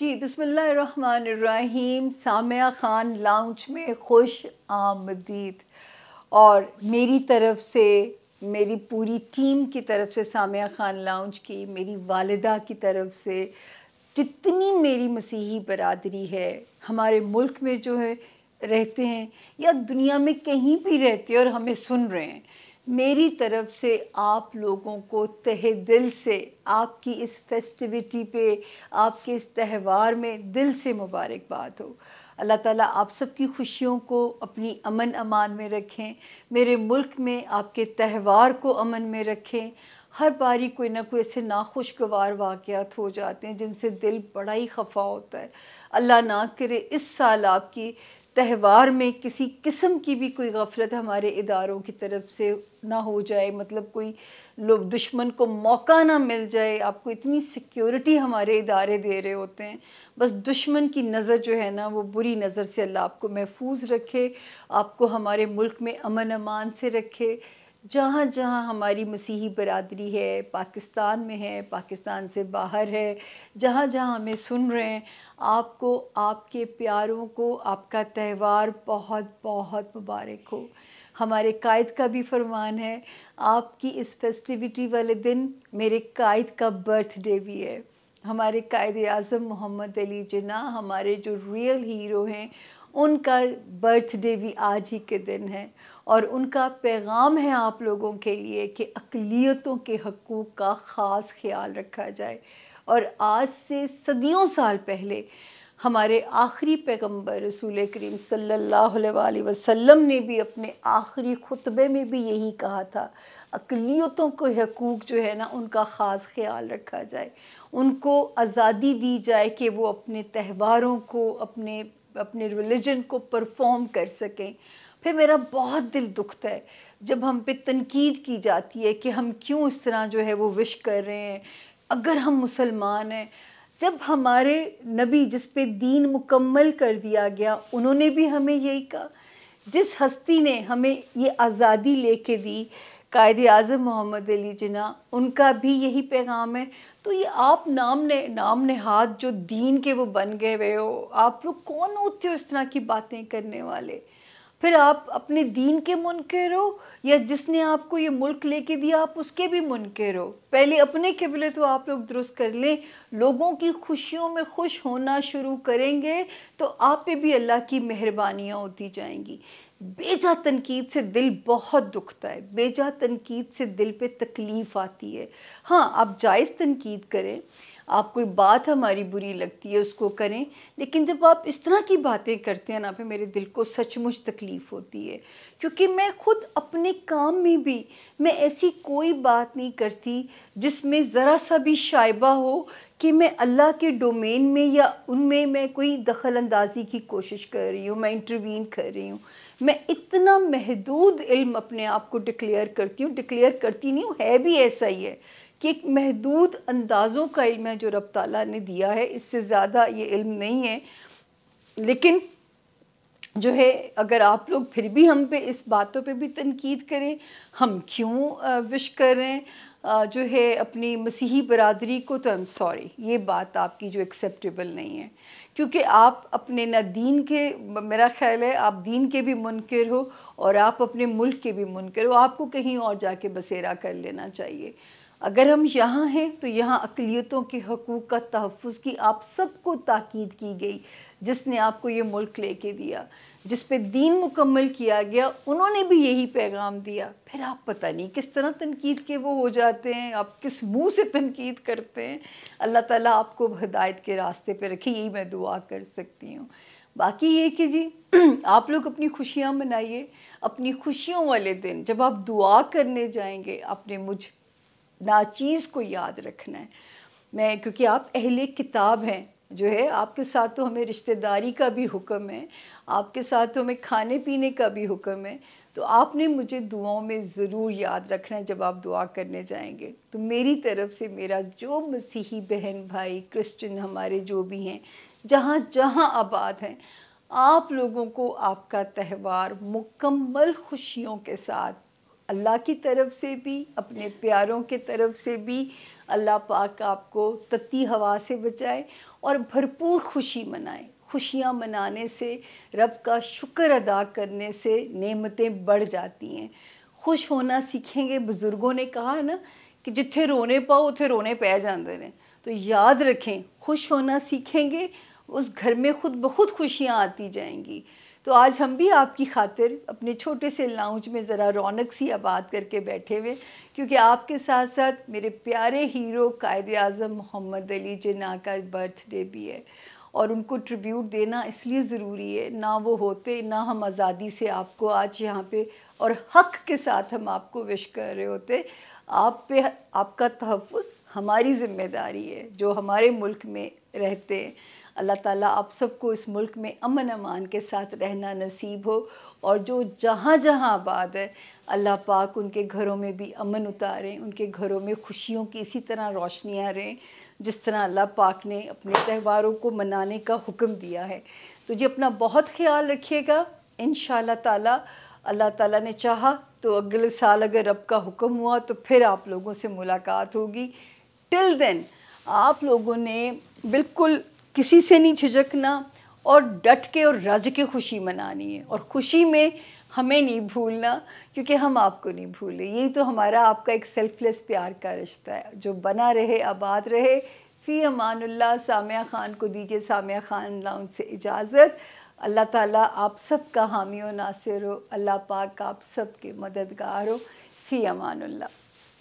जी बिसमीम सामिया ख़ान लाउंज में खुश आमदीद और मेरी तरफ़ से मेरी पूरी टीम की तरफ से सामिया ख़ान लाउंज की मेरी वालदा की तरफ से जितनी मेरी मसीही बरदरी है हमारे मुल्क में जो है रहते हैं या दुनिया में कहीं भी रहते हैं और हमें सुन रहे हैं मेरी तरफ से आप लोगों को तहे दिल से आपकी इस फेस्टिविटी पे आपके इस त्यौहार में दिल से मुबारकबाद हो अल्लाह ताला आप सबकी खुशियों को अपनी अमन अमान में रखें मेरे मुल्क में आपके त्यौहार को अमन में रखें हर बारी कोई ना कोई ऐसे नाखुशगवार वाक़ात हो जाते हैं जिनसे दिल बड़ा ही खफा होता है अल्लाह ना करे इस साल आपकी त्यौहार में किसी किस्म की भी कोई गफलत हमारे इदारों की तरफ से ना हो जाए मतलब कोई लोग दुश्मन को मौका ना मिल जाए आपको इतनी सिक्योरिटी हमारे इदारे दे रहे होते हैं बस दुश्मन की नज़र जो है ना वो बुरी नज़र से अल्लाह आपको महफूज रखे आपको हमारे मुल्क में अमन अमान से रखे जहाँ जहाँ हमारी मसीही बरदरी है पाकिस्तान में है पाकिस्तान से बाहर है जहाँ जहाँ हमें सुन रहे हैं आपको आपके प्यारों को आपका त्यौहार बहुत बहुत मुबारक हो हमारे कायद का भी फरमान है आपकी इस फेस्टिविटी वाले दिन मेरे कायद का बर्थडे भी है हमारे कायद अज़म मोहम्मद अली जना हमारे जो रियल हीरो हैं उनका बर्थडे भी आज ही के दिन है और उनका पैगाम है आप लोगों के लिए कि अकलीतों के हकूक़ का ख़ास ख्याल रखा जाए और आज से सदियों साल पहले हमारे आखिरी पैगंबर रसूल करीम सल्ला वसम ने भी अपने आखिरी खुतबे में भी यही कहा था अकलीतों के हकूक़ जो है ना उनका ख़ास ख्याल रखा जाए उनको आज़ादी दी जाए कि वो अपने त्यौहारों को अपने अपने रिलीजन को परफॉर्म कर सकें फिर मेरा बहुत दिल दुखता है जब हम पे तनकीद की जाती है कि हम क्यों इस तरह जो है वो विश कर रहे हैं अगर हम मुसलमान हैं जब हमारे नबी जिस पे दीन मुकम्मल कर दिया गया उन्होंने भी हमें यही कहा जिस हस्ती ने हमें ये आज़ादी लेके दी कायद अजम मोहम्मद अली जना उनका भी यही पैगाम है तो ये आप नाम ने नाम ने हाथ जो दीन के वो बन गए हुए हो आप लोग कौन होते हो इस तरह की बातें करने वाले फिर आप अपने दीन के मुनकर हो या जिसने आपको ये मुल्क लेके दिया आप उसके भी मुनकर हो पहले अपने किबले तो आप लोग दुरुस्त कर लें लोगों की खुशियों में खुश होना शुरू करेंगे तो आप पे भी अल्लाह की मेहरबानियाँ होती जाएंगी बेजा तनकीद से दिल बहुत दुखता है बेजा तनकीद से दिल पे तकलीफ़ आती है हाँ आप जायज़ तनकीद करें आप कोई बात हमारी बुरी लगती है उसको करें लेकिन जब आप इस तरह की बातें करते हैं ना फिर मेरे दिल को सचमुच तकलीफ़ होती है क्योंकि मैं खुद अपने काम में भी मैं ऐसी कोई बात नहीं करती जिसमें ज़रा सा भी शाइबा हो कि मैं अल्लाह के डोमेन में या उनमें मैं कोई दखल अंदाजी की कोशिश कर रही हूँ मैं इंटरवीन कर रही हूँ मैं इतना महदूद इल्म अपने आप को डिक्लेयर करती हूँ डिक्लेयर करती नहीं हूँ है भी ऐसा ही है कि एक महदूद अंदाज़ों का इल्म है जो रब ताला ने दिया है इससे ज़्यादा ये इल्म नहीं है लेकिन जो है अगर आप लोग फिर भी हम पे इस बातों पे भी तनकीद करें हम क्यों विश कर रहे हैं जो है अपनी मसीही बरदरी को तो आई एम सॉरी ये बात आपकी जो एक्सेप्टेबल नहीं है क्योंकि आप अपने ना दीन के मेरा ख्याल है आप दीन के भी मुनकर हो और आप अपने मुल्क के भी मुनकर हो आपको कहीं और जाके बसेरा कर लेना चाहिए अगर हम यहाँ हैं तो यहाँ अकलीतों के हकूक़ का तहफ़ की आप सबको ताक़ीद की गई जिसने आपको ये मुल्क लेके दिया जिस पे दीन मुकम्मल किया गया उन्होंने भी यही पैगाम दिया फिर आप पता नहीं किस तरह तनकीद के वो हो जाते हैं आप किस मुंह से तनकीद करते हैं अल्लाह ताला आपको हदायत के रास्ते पे रखे यही मैं दुआ कर सकती हूँ बाकी ये कि जी आप लोग अपनी खुशियाँ मनाइए अपनी खुशियों वाले दिन जब आप दुआ करने जाएंगे आपने मुझ नाचीज़ को याद रखना है मैं क्योंकि आप अहले किताब हैं जो है आपके साथ तो हमें रिश्तेदारी का भी हुक्म है आपके साथ तो हमें खाने पीने का भी हुक्म है तो आपने मुझे दुआओं में ज़रूर याद रखना है जब आप दुआ करने जाएंगे तो मेरी तरफ से मेरा जो मसीही बहन भाई क्रिश्चियन हमारे जो भी हैं जहाँ जहाँ आबाद हैं आप लोगों को आपका त्यौहार मुकम्मल खुशियों के साथ अल्लाह की तरफ से भी अपने प्यारों के तरफ से भी अल्लाह पाक आपको तत्ती हवा से बचाए और भरपूर खुशी मनाए खुशियाँ मनाने से रब का शुक्र अदा करने से नेमतें बढ़ जाती हैं खुश होना सीखेंगे बुज़ुर्गों ने कहा ना कि जिथे रोने पाओ उत्थे रोने पै जाते हैं तो याद रखें खुश होना सीखेंगे उस घर में खुद बहुत खुशियाँ आती जाएंगी तो आज हम भी आपकी खातिर अपने छोटे से लाउंज में ज़रा रौनक सी आबाद करके बैठे हुए क्योंकि आपके साथ साथ मेरे प्यारे हीरो कायद अज़म मोहम्मद अली जिना का बर्थडे भी है और उनको ट्रिब्यूट देना इसलिए ज़रूरी है ना वो होते ना हम आज़ादी से आपको आज यहाँ पे और हक के साथ हम आपको विश कर रहे होते आप पे आपका तहफ़ हमारी जिम्मेदारी है जो हमारे मुल्क में रहते हैं अल्लाह ताला आप सबको इस मुल्क में अमन अमान के साथ रहना नसीब हो और जो जहाँ जहाँ आबाद है अल्लाह पाक उनके घरों में भी अमन उतारें उनके घरों में खुशियों की इसी तरह रोशनियाँ रहें जिस तरह अल्लाह पाक ने अपने त्यौहारों को मनाने का हुक्म दिया है तो जी अपना बहुत ख्याल रखिएगा इन ताला अल्लाह ताला ने चाहा तो अगले साल अगर रब का हुक्म हुआ तो फिर आप लोगों से मुलाकात होगी टिल देन आप लोगों ने बिल्कुल किसी से नहीं झिझकना और डट के और रज के खुशी मनानी है और खुशी में हमें नहीं भूलना क्योंकि हम आपको नहीं भूले यही तो हमारा आपका एक सेल्फलेस प्यार का रिश्ता है जो बना रहे आबाद रहे फ़ी अमानुल्लाह सामिया ख़ान को दीजिए सामिया ख़ान लाउंज से इजाज़त अल्लाह ताला आप सब का हामी और नासिर हो अल्लाह पाक आप सब के मददगार हो फ़ी अमानुल्ला